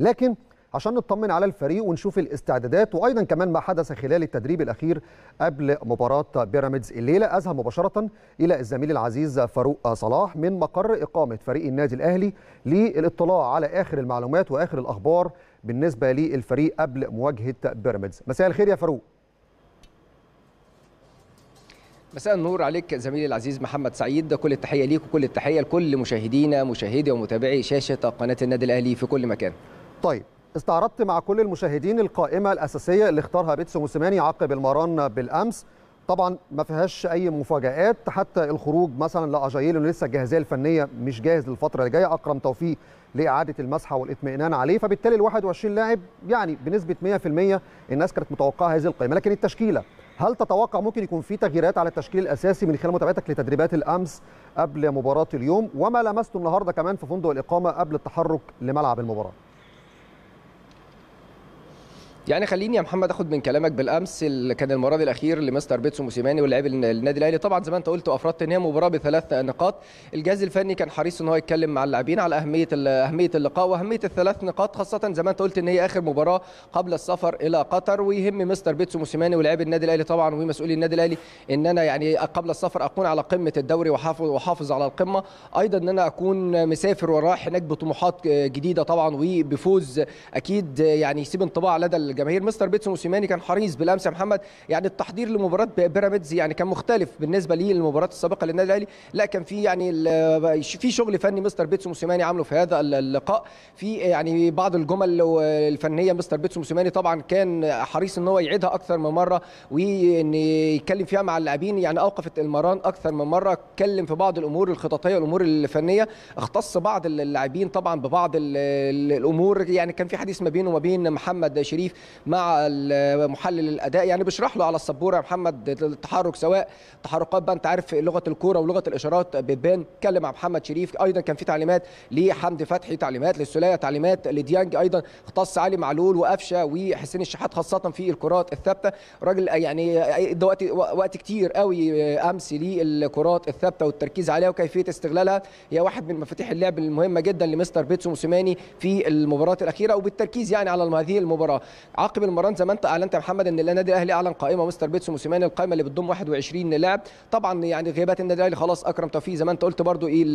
لكن عشان نطمن على الفريق ونشوف الاستعدادات وايضا كمان ما حدث خلال التدريب الاخير قبل مباراه بيراميدز الليله اذهب مباشره الى الزميل العزيز فاروق صلاح من مقر اقامه فريق النادي الاهلي للاطلاع على اخر المعلومات واخر الاخبار بالنسبه للفريق قبل مواجهه بيراميدز مساء الخير يا فاروق مساء النور عليك زميلي العزيز محمد سعيد ده كل التحيه ليك وكل التحيه لكل مشاهدينا مشاهدي ومتابعي شاشه قناه النادي الاهلي في كل مكان طيب استعرضت مع كل المشاهدين القائمة الأساسية اللي اختارها بيتسو موسيماني عقب المران بالأمس طبعا ما فيهاش أي مفاجآت حتى الخروج مثلا لأجايل اللي لسه الجاهزية الفنية مش جاهز للفترة اللي جاية أكرم توفيق لإعادة المسحة والإطمئنان عليه فبالتالي ال 21 لاعب يعني بنسبة 100% الناس كانت متوقعة هذه القائمة لكن التشكيلة هل تتوقع ممكن يكون في تغييرات على التشكيل الاساسي من خلال متابعتك لتدريبات الامس قبل مباراه اليوم وما لمسته النهارده كمان في فندق الاقامه قبل التحرك لملعب المباراه؟ يعني خليني يا محمد اخد من كلامك بالامس اللي كان المراد الاخير لمستر بيتسو موسيماني واللاعب النادي الاهلي طبعا زي ما انت قلت وافردت ان هي مباراه بثلاث نقاط الجهاز الفني كان حريص ان هو يتكلم مع اللاعبين على اهميه اهميه اللقاء واهميه الثلاث نقاط خاصه زي ما انت قلت ان هي اخر مباراه قبل السفر الى قطر ويهم مستر بيتسو موسيماني ولاعب النادي الاهلي طبعا ومسؤولي النادي الاهلي ان انا يعني قبل السفر اكون على قمه الدوري وحافظ وحافظ على القمه ايضا ان انا اكون مسافر ورايح هناك بطموحات جديده طبعا وبفوز اكيد يعني يسيب انطباع لدى الجماهير مستر بيتس موسيماني كان حريص بالامس يا محمد يعني التحضير لمباراه بيراميدز يعني كان مختلف بالنسبه لي للمباراه السابقه للنادي الاهلي لا كان في يعني في شغل فني مستر بيتس موسيماني عامله في هذا اللقاء في يعني بعض الجمل الفنيه مستر بيتس موسيماني طبعا كان حريص ان هو يعيدها اكثر من مره وان يتكلم فيها مع اللاعبين يعني اوقفت المران اكثر من مره اتكلم في بعض الامور الخططيه والامور الفنيه اختص بعض اللاعبين طبعا ببعض الامور يعني كان في حديث ما بينه وما بين محمد شريف مع محلل الاداء يعني بيشرح له على السبوره يا محمد التحرك سواء تحركات بقى انت عارف لغه الكوره ولغه الاشارات بتبان اتكلم مع محمد شريف ايضا كان في تعليمات لحمدي فتحي تعليمات للسلية تعليمات لديانج ايضا اختص علي معلول وقفشه وحسين الشحات خاصه في الكرات الثابته راجل يعني دلوقتي وقت وقت كتير قوي امس للكرات الثابته والتركيز عليها وكيفيه استغلالها هي واحد من مفاتيح اللعب المهمه جدا لمستر بيتسو موسيماني في المباراه الاخيره وبالتركيز يعني على هذه المباراه عقب المران زي ما انت اعلنت يا محمد ان النادي الاهلي اعلن قائمه مستر بيتسو موسيماني القائمه اللي بتضم 21 لاعب طبعا يعني غيابات النادي الاهلي خلاص اكرم توفيق زي ما انت قلت برضو ايه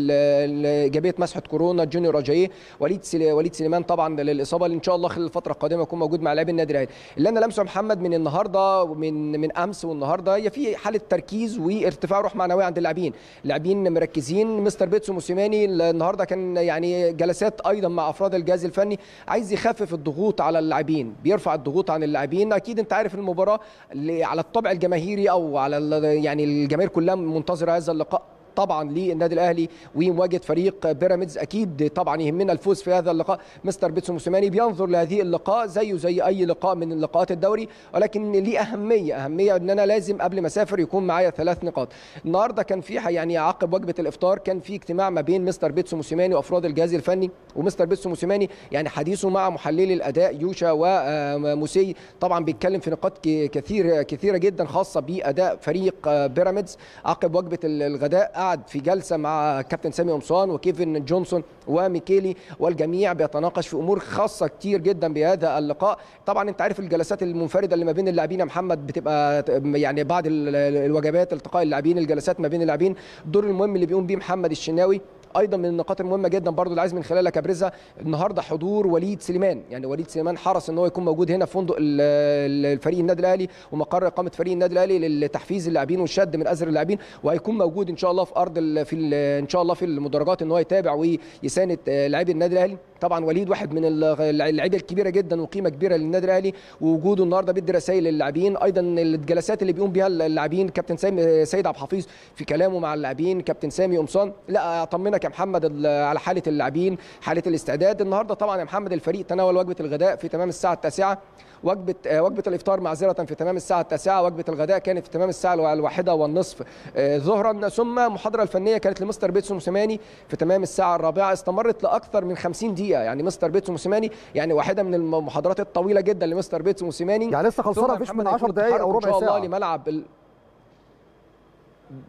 ايجابيه مسحه كورونا جوني راجيه وليد سلي وليد سليمان طبعا للاصابه اللي ان شاء الله خلال الفتره القادمه يكون موجود مع لاعبي النادي الاهلي اللي انا لمسه محمد من النهارده من من امس والنهارده هي في حاله تركيز وارتفاع روح معنويه عند اللاعبين اللاعبين مركزين مستر بيتسو موسيماني النهارده كان يعني جلسات ايضا مع افراد الجهاز الفني عايز يخفف الضغوط على اللاعبين بيرفع يرفع الضغوط عن اللاعبين اكيد انت عارف المباراه على الطبع الجماهيري او على يعني الجماهير كلها منتظره هذا اللقاء طبعا للنادي الاهلي ومواجهه فريق بيراميدز اكيد طبعا يهمنا الفوز في هذا اللقاء مستر بيتسو موسيماني بينظر لهذه اللقاء زيه زي اي لقاء من لقاءات الدوري ولكن ليه اهميه اهميه ان انا لازم قبل ما اسافر يكون معايا ثلاث نقاط النهارده كان في يعني عقب وجبه الافطار كان في اجتماع ما بين مستر بيتسو موسيماني وافراد الجهاز الفني ومستر بيتسو موسيماني يعني حديثه مع محللي الاداء يوشا وموسي آه، طبعا بيتكلم في نقاط كثير كثيره جدا خاصه باداء فريق آه، بيراميدز عقب وجبه الغداء قاعد في جلسه مع كابتن سامي قمصان وكيفن جونسون وميكيلي والجميع بيتناقش في امور خاصه كتير جدا بهذا اللقاء طبعا انت عارف الجلسات المنفرده اللي ما بين اللاعبين يا محمد بتبقى يعني بعض الوجبات التقاء اللاعبين الجلسات ما بين اللاعبين الدور المهم اللي بيقوم بيه محمد الشناوي ايضا من النقاط المهمه جدا برضو اللي عايز من خلالها ابرزها النهارده حضور وليد سليمان يعني وليد سليمان حرص ان هو يكون موجود هنا في فندق الفريق النادي الاهلي ومقر اقامه فريق النادي الاهلي لتحفيز اللاعبين والشد من ازر اللاعبين وهيكون موجود ان شاء الله في ارض في ان شاء الله في المدرجات ان هو يتابع ويساند آه، لاعبي النادي الاهلي طبعا وليد واحد من اللعيبه الكبيره جدا وقيمه كبيره للنادي الاهلي ووجوده النهارده بيدي رسائل للاعبين ايضا الجلسات اللي بيقوم بها اللاعبين كابتن سامي سيد عبد الحفيظ في كلامه مع اللاعبين كابتن سامي قمصان لا اطمنك يا محمد على حاله اللاعبين حاله الاستعداد النهارده طبعا يا محمد الفريق تناول وجبه الغداء في تمام الساعه التاسعة وجبه آه، وجبه الافطار معذره في تمام الساعه التاسعة وجبه الغداء كانت في تمام الساعه الواحدة والنصف آه، ظهرا ثم المحاضره الفنيه كانت لمستر بيتسون موسيماني في تمام الساعه الرابعة استمرت لاكثر من 50 دقيقه دقيقه يعني مستر بيتسو موسيماني يعني واحده من المحاضرات الطويله جدا لمستر بيتسو موسيماني يعني لسه خلصانه مفيش من 10 دقائق او ربع ساعه ان شاء الله لملعب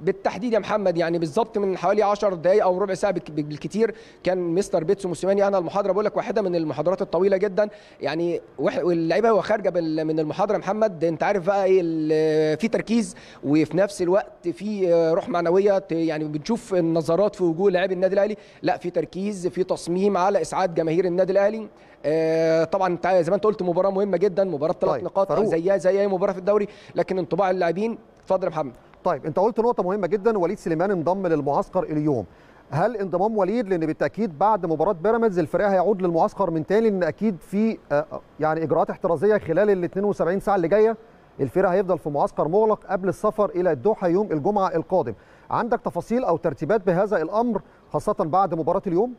بالتحديد يا محمد يعني بالظبط من حوالي 10 دقائق او ربع ساعه بالكتير كان مستر بيتسو موسيماني انا المحاضره بقول لك واحده من المحاضرات الطويله جدا يعني واللعيبه وهي خارجه من المحاضره محمد انت عارف بقى ايه في تركيز وفي نفس الوقت في روح معنويه يعني بتشوف النظرات في وجوه لاعبي النادي الاهلي لا في تركيز في تصميم على اسعاد جماهير النادي الاهلي آه، طبعا زي ما انت قلت مباراه مهمه جدا مباراه ثلاث طيب. نقاط زيها زي اي مباراه في الدوري لكن انطباع اللاعبين اتفضل يا محمد طيب انت قلت نقطه مهمه جدا وليد سليمان انضم للمعسكر اليوم هل انضمام وليد لان بالتاكيد بعد مباراه بيراميدز الفريق هيعود للمعسكر من تاني لان اكيد في آه، آه، يعني اجراءات احترازيه خلال ال 72 ساعه اللي جايه الفريق هيفضل في معسكر مغلق قبل السفر الى الدوحه يوم الجمعه القادم عندك تفاصيل او ترتيبات بهذا الامر خاصه بعد مباراه اليوم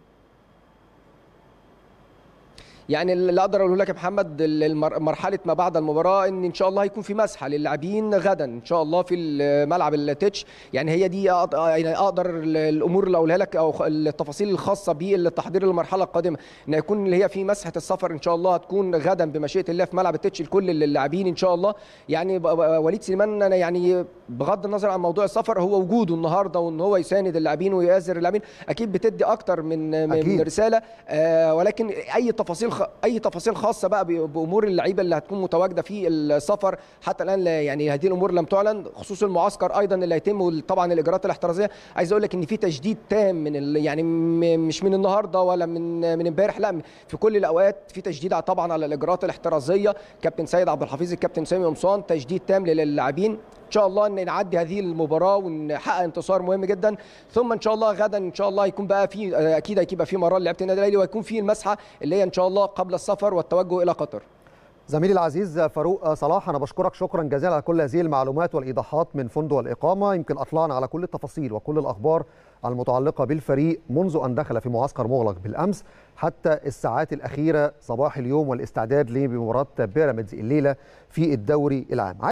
يعني اللي اقدر اقوله لك يا محمد مرحله ما بعد المباراه ان ان شاء الله هيكون في مسحه للاعبين غدا ان شاء الله في ملعب التتش يعني هي دي يعني اقدر الامور اللي اقولها لك او التفاصيل الخاصه بالتحضير للمرحله القادمه ان يكون اللي هي في مسحه السفر ان شاء الله هتكون غدا بمشيئه الله في ملعب التتش لكل اللاعبين ان شاء الله يعني وليد سليمان انا يعني بغض النظر عن موضوع السفر هو وجوده النهارده وان هو يساند اللاعبين ويؤازر اللاعبين اكيد بتدي اكتر من أكيد. من رساله آه، ولكن اي تفاصيل اي تفاصيل خاصه بقى بامور اللعيبه اللي هتكون متواجده في السفر حتى الان يعني هذه الامور لم تعلن خصوص المعسكر ايضا اللي هيتم طبعا الاجراءات الاحترازيه عايز اقول لك ان في تجديد تام من ال... يعني مش من النهارده ولا من من امبارح لا في كل الاوقات في تجديد طبعا على الاجراءات الاحترازيه كابتن سيد عبد الحفيظ الكابتن سامي قمصان تجديد تام للاعبين ان شاء الله ان نعدي هذه المباراه ونحقق انتصار مهم جدا ثم ان شاء الله غدا ان شاء الله يكون بقى في اكيد هيبقى في مباراه لعيبه النادي الاهلي وهيكون في المسحه اللي هي ان شاء الله قبل السفر والتوجه الى قطر زميلي العزيز فاروق صلاح انا بشكرك شكرا جزيلا على كل هذه المعلومات والايضاحات من فندق الاقامه يمكن اطلعنا على كل التفاصيل وكل الاخبار المتعلقه بالفريق منذ ان دخل في معسكر مغلق بالامس حتى الساعات الاخيره صباح اليوم والاستعداد لمباراه بيراميدز الليله في الدوري العام